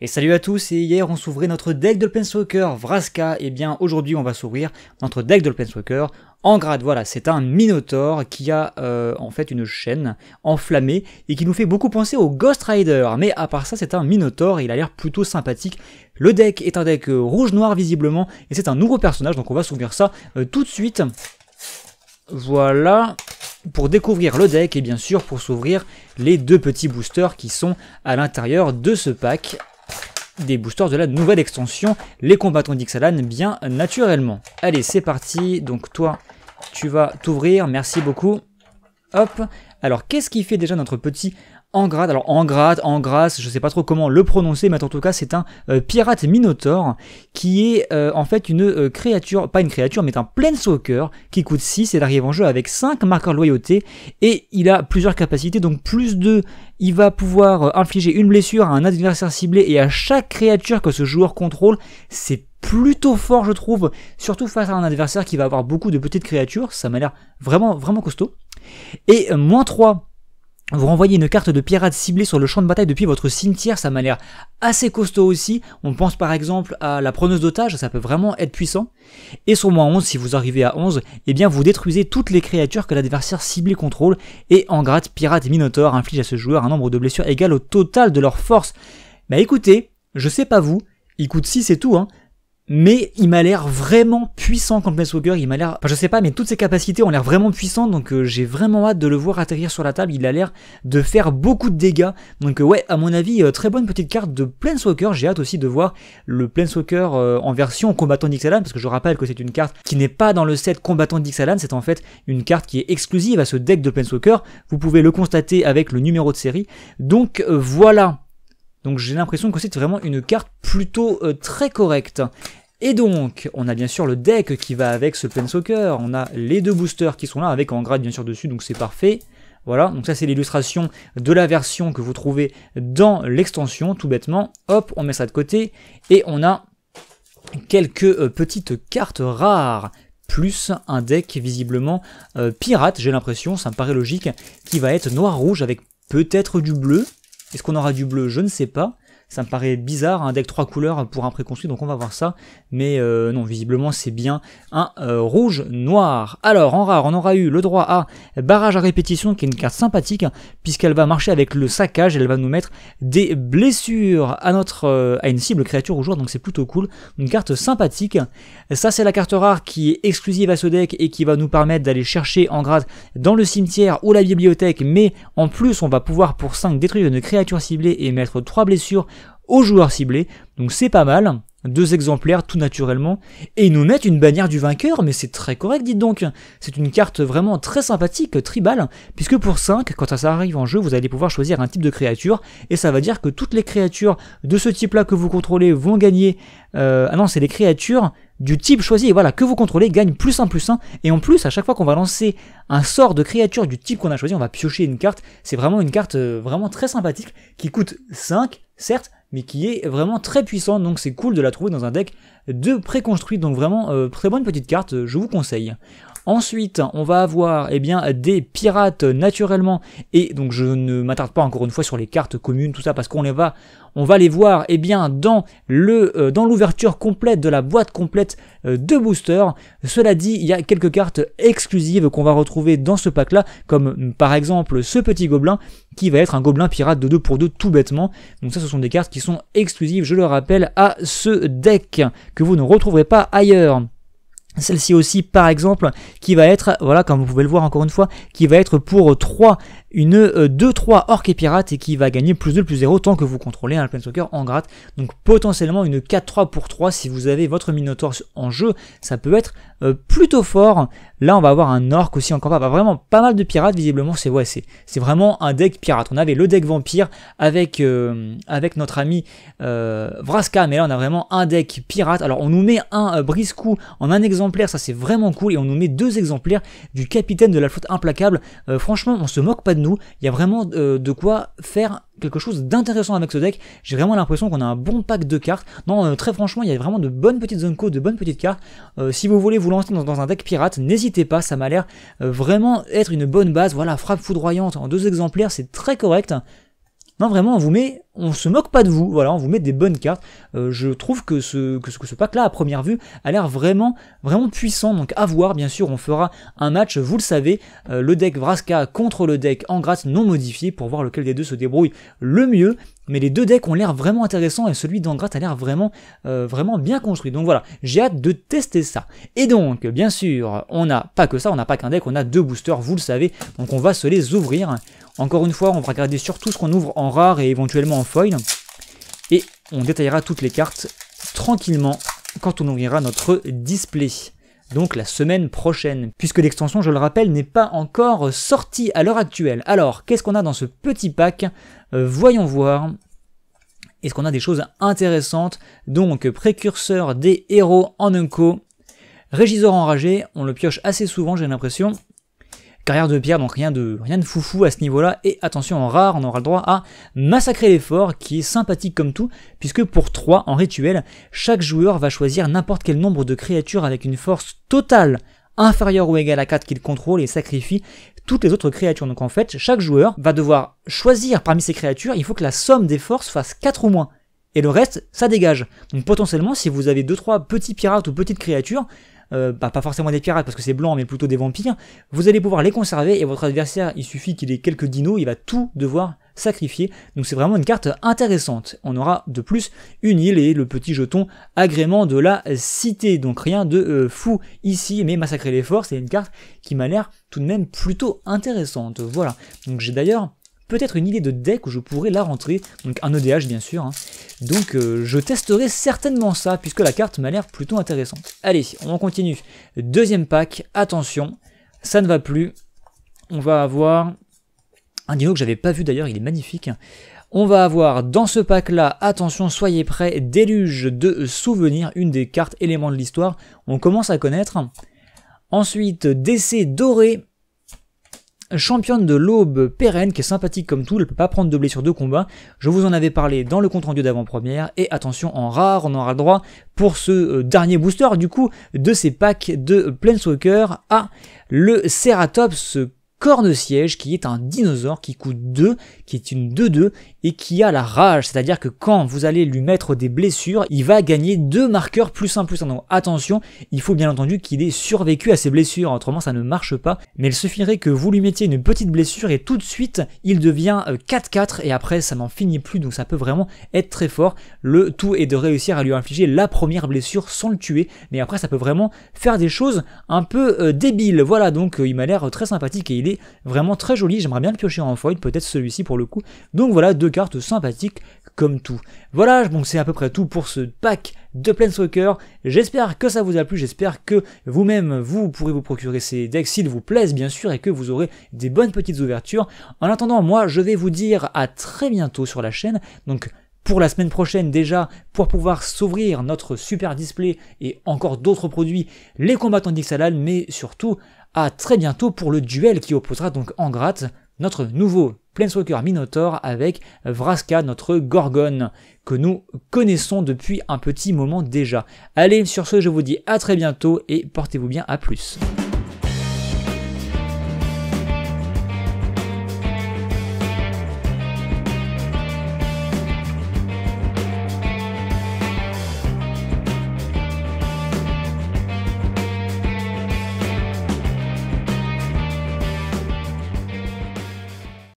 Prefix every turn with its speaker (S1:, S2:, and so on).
S1: Et salut à tous, et hier on s'ouvrait notre deck de Dolpenswalker Vraska, et eh bien aujourd'hui on va s'ouvrir notre deck de Dolpenswalker en grade. Voilà, c'est un Minotaur qui a euh, en fait une chaîne enflammée et qui nous fait beaucoup penser au Ghost Rider. Mais à part ça, c'est un Minotaur et il a l'air plutôt sympathique. Le deck est un deck euh, rouge-noir visiblement, et c'est un nouveau personnage, donc on va s'ouvrir ça euh, tout de suite. Voilà, pour découvrir le deck et bien sûr pour s'ouvrir les deux petits boosters qui sont à l'intérieur de ce pack des boosters de la nouvelle extension, les combattants d'Ixalan bien naturellement. Allez, c'est parti, donc toi, tu vas t'ouvrir, merci beaucoup. Hop, alors qu'est-ce qui fait déjà notre petit grade, Alors en grâce, je sais pas trop comment le prononcer, mais en tout cas c'est un euh, pirate Minotaur qui est euh, en fait une euh, créature, pas une créature, mais un planeswalker qui coûte 6 et arrive en jeu avec 5 marqueurs de loyauté et il a plusieurs capacités, donc plus de, il va pouvoir infliger une blessure à un adversaire ciblé et à chaque créature que ce joueur contrôle, c'est plutôt fort je trouve, surtout face à un adversaire qui va avoir beaucoup de petites créatures, ça m'a l'air vraiment vraiment costaud. Et moins 3 vous renvoyez une carte de pirate ciblée sur le champ de bataille depuis votre cimetière, ça m'a l'air assez costaud aussi. On pense par exemple à la preneuse d'otages, ça peut vraiment être puissant. Et sur moins 11, si vous arrivez à 11, eh bien vous détruisez toutes les créatures que l'adversaire ciblé contrôle et en gratte pirate et minotaure inflige à ce joueur un nombre de blessures égal au total de leur force. Bah écoutez, je sais pas vous, il coûte 6 et tout, hein, mais il m'a l'air vraiment puissant quand Planeswalker. il m'a l'air... Enfin je sais pas, mais toutes ses capacités ont l'air vraiment puissantes, donc euh, j'ai vraiment hâte de le voir atterrir sur la table, il a l'air de faire beaucoup de dégâts. Donc euh, ouais, à mon avis, euh, très bonne petite carte de Planeswalker, j'ai hâte aussi de voir le Planeswalker en version combattant d'Ixalan, parce que je rappelle que c'est une carte qui n'est pas dans le set combattant d'Ixalan, c'est en fait une carte qui est exclusive à ce deck de Planeswalker, vous pouvez le constater avec le numéro de série. Donc voilà donc j'ai l'impression que c'est vraiment une carte plutôt très correcte. Et donc, on a bien sûr le deck qui va avec ce Plain on a les deux boosters qui sont là, avec en grade bien sûr dessus, donc c'est parfait. Voilà, donc ça c'est l'illustration de la version que vous trouvez dans l'extension, tout bêtement. Hop, on met ça de côté, et on a quelques euh, petites cartes rares plus un deck visiblement euh, pirate, j'ai l'impression, ça me paraît logique, qui va être noir-rouge avec peut-être du bleu. Est-ce qu'on aura du bleu Je ne sais pas. Ça me paraît bizarre, un deck 3 couleurs pour un préconçu donc on va voir ça. Mais euh, non, visiblement c'est bien un euh, rouge noir. Alors en rare, on aura eu le droit à barrage à répétition, qui est une carte sympathique, puisqu'elle va marcher avec le saccage, elle va nous mettre des blessures à notre euh, à une cible créature au jour, donc c'est plutôt cool. Une carte sympathique. Ça c'est la carte rare qui est exclusive à ce deck et qui va nous permettre d'aller chercher en grade dans le cimetière ou la bibliothèque, mais en plus on va pouvoir pour 5 détruire une créature ciblée et mettre 3 blessures aux joueurs ciblés. Donc c'est pas mal. Deux exemplaires tout naturellement. Et ils nous mettent une bannière du vainqueur, mais c'est très correct, dites donc. C'est une carte vraiment très sympathique, tribale, puisque pour 5, quand ça arrive en jeu, vous allez pouvoir choisir un type de créature, et ça va dire que toutes les créatures de ce type-là que vous contrôlez vont gagner. Euh, ah non, c'est les créatures du type choisi, voilà, que vous contrôlez, gagnent plus 1 plus 1, et en plus, à chaque fois qu'on va lancer un sort de créature du type qu'on a choisi, on va piocher une carte. C'est vraiment une carte euh, vraiment très sympathique qui coûte 5 certes, mais qui est vraiment très puissante, donc c'est cool de la trouver dans un deck de préconstruit, donc vraiment euh, très bonne petite carte, je vous conseille. Ensuite, on va avoir eh bien, des pirates naturellement, et donc je ne m'attarde pas encore une fois sur les cartes communes, tout ça, parce qu'on les va, on va les voir eh bien, dans le euh, dans l'ouverture complète de la boîte complète euh, de booster. Cela dit, il y a quelques cartes exclusives qu'on va retrouver dans ce pack-là, comme mm, par exemple ce petit gobelin, qui va être un gobelin pirate de 2 pour 2 tout bêtement. Donc ça, ce sont des cartes qui sont exclusives, je le rappelle, à ce deck, que vous ne retrouverez pas ailleurs. Celle-ci aussi, par exemple, qui va être, voilà, comme vous pouvez le voir encore une fois, qui va être pour 3 une 2-3 euh, orque et pirate et qui va gagner plus 2, plus 0 tant que vous contrôlez un soccer en gratte. Donc potentiellement une 4-3 pour 3 si vous avez votre minotaur en jeu, ça peut être euh, plutôt fort. Là on va avoir un orc aussi encore pas, vraiment pas mal de pirates visiblement c'est ouais, c'est vraiment un deck pirate. On avait le deck vampire avec, euh, avec notre ami Vraska mais là on a vraiment un deck pirate. Alors on nous met un briscou en un exemplaire, ça c'est vraiment cool et on nous met deux exemplaires du capitaine de la flotte implacable. franchement on se moque pas nous. Il y a vraiment euh, de quoi faire quelque chose d'intéressant avec ce deck. J'ai vraiment l'impression qu'on a un bon pack de cartes. Non, euh, très franchement, il y a vraiment de bonnes petites zones de bonnes petites cartes. Euh, si vous voulez vous lancer dans, un deck pirate, n'hésitez pas, ça m'a l'air vraiment être une bonne base. Voilà, frappe foudroyante en deux exemplaires, c'est très correct. Non, vraiment, on vous met, on se moque pas de vous. Voilà, on vous met des bonnes cartes. Euh, je trouve que ce, que ce, pack-là, à première vue, a l'air vraiment, vraiment puissant. Donc, à voir, bien sûr, on fera un match, vous le savez, euh, le deck Vraska contre le deck Angras non modifié pour voir lequel des deux se débrouille le mieux. Mais les deux decks ont l'air vraiment intéressants et celui d'Angrat a l'air vraiment, euh, vraiment bien construit. Donc voilà, j'ai hâte de tester ça. Et donc, bien sûr, on n'a pas que ça, on n'a pas qu'un deck, on a deux boosters, vous le savez. Donc on va se les ouvrir. Encore une fois, on va regarder surtout ce qu'on ouvre en rare et éventuellement en foil. Et on détaillera toutes les cartes tranquillement quand on ouvrira notre display. Donc la semaine prochaine, puisque l'extension, je le rappelle, n'est pas encore sortie à l'heure actuelle. Alors, qu'est-ce qu'on a dans ce petit pack euh, Voyons voir. Est-ce qu'on a des choses intéressantes Donc, précurseur des héros en unco. Régisseur enragé, on le pioche assez souvent, j'ai l'impression. Carrière de pierre, donc rien de, rien de foufou à ce niveau-là. Et attention, en rare, on aura le droit à Massacrer l'effort, qui est sympathique comme tout, puisque pour 3, en rituel, chaque joueur va choisir n'importe quel nombre de créatures avec une force totale inférieure ou égale à 4 qu'il contrôle et sacrifie toutes les autres créatures. Donc en fait, chaque joueur va devoir choisir parmi ces créatures, il faut que la somme des forces fasse 4 ou moins. Et le reste, ça dégage. Donc potentiellement, si vous avez 2-3 petits pirates ou petites créatures, euh, bah, pas forcément des pirates parce que c'est blanc, mais plutôt des vampires, vous allez pouvoir les conserver et votre adversaire, il suffit qu'il ait quelques dinos, il va tout devoir sacrifier. Donc c'est vraiment une carte intéressante. On aura de plus une île et le petit jeton agrément de la cité. Donc rien de euh, fou ici, mais massacrer les forces, c'est une carte qui m'a l'air tout de même plutôt intéressante. Voilà. Donc j'ai d'ailleurs peut-être une idée de deck où je pourrais la rentrer, donc un ODH e bien sûr. Hein. Donc euh, je testerai certainement ça, puisque la carte m'a l'air plutôt intéressante. Allez, on continue. Deuxième pack, attention, ça ne va plus. On va avoir un dino que j'avais pas vu d'ailleurs, il est magnifique. On va avoir dans ce pack-là, attention, soyez prêts, Déluge de Souvenirs, une des cartes éléments de l'histoire. On commence à connaître. Ensuite, décès doré, championne de l'aube pérenne, qui est sympathique comme tout, elle peut pas prendre de blessure de combat, combats. Je vous en avais parlé dans le compte-rendu d'avant-première, et attention, en rare, on aura le droit pour ce euh, dernier booster, du coup, de ces packs de Planeswalker à le Ceratops corne-siège qui est un dinosaure qui coûte 2, qui est une 2-2 et qui a la rage, c'est-à-dire que quand vous allez lui mettre des blessures, il va gagner 2 marqueurs plus 1 plus 1. Donc attention, il faut bien entendu qu'il ait survécu à ses blessures, autrement ça ne marche pas, mais il suffirait que vous lui mettiez une petite blessure et tout de suite il devient 4-4 euh, et après ça n'en finit plus, donc ça peut vraiment être très fort. Le tout est de réussir à lui infliger la première blessure sans le tuer, mais après ça peut vraiment faire des choses un peu euh, débiles. Voilà, donc euh, il m'a l'air très sympathique et il vraiment très joli. J'aimerais bien le piocher en foil, peut-être celui-ci pour le coup. Donc voilà, deux cartes sympathiques comme tout. Voilà, donc c'est à peu près tout pour ce pack de Planeswalker. J'espère que ça vous a plu, j'espère que vous-même, vous pourrez vous procurer ces decks s'ils vous plaisent bien sûr et que vous aurez des bonnes petites ouvertures. En attendant, moi je vais vous dire à très bientôt sur la chaîne. Donc pour la semaine prochaine déjà, pour pouvoir s'ouvrir notre super display et encore d'autres produits, les combattants d'Ixalan, mais surtout à très bientôt pour le duel qui opposera donc gratte notre nouveau Planeswalker Minotaur, avec Vraska, notre Gorgone, que nous connaissons depuis un petit moment déjà. Allez, sur ce, je vous dis à très bientôt et portez-vous bien à plus.